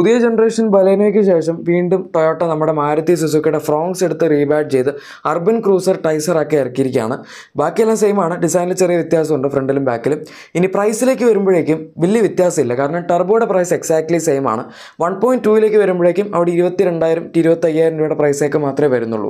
പുതിയ ജനറേഷൻ ബലേനയ്ക്ക് ശേഷം വീണ്ടും ടൊയോട്ട നമ്മുടെ മാരുതി സുസുക്കിയുടെ ഫ്രോങ്സ് എടുത്ത് റീബാഡ് ചെയ്ത് അർബൻ ക്രൂസർ ടൈസർ ഒക്കെ ഇറക്കിയിരിക്കുകയാണ് ബാക്കിയെല്ലാം സെയിം ആണ് ഡിസൈനിൽ ചെറിയ വ്യത്യാസമുണ്ട് ഫ്രണ്ടിലും ബാക്കിലും ഇനി പ്രൈസിലേക്ക് വരുമ്പോഴേക്കും വലിയ വ്യത്യാസമില്ല കാരണം ടർബോയുടെ പ്രൈസ് എക്സാക്ട്ലി സെയിം ആണ് വൺ പോയിൻറ്റ് ടൂവിലേക്ക് വരുമ്പോഴേക്കും അവിടെ ഇരുപത്തി രണ്ടായിരം ഇരുപത്തയ്യായിരം രൂപയുടെ പ്രൈസേക്ക് മാത്രമേ വരുന്നുള്ളൂ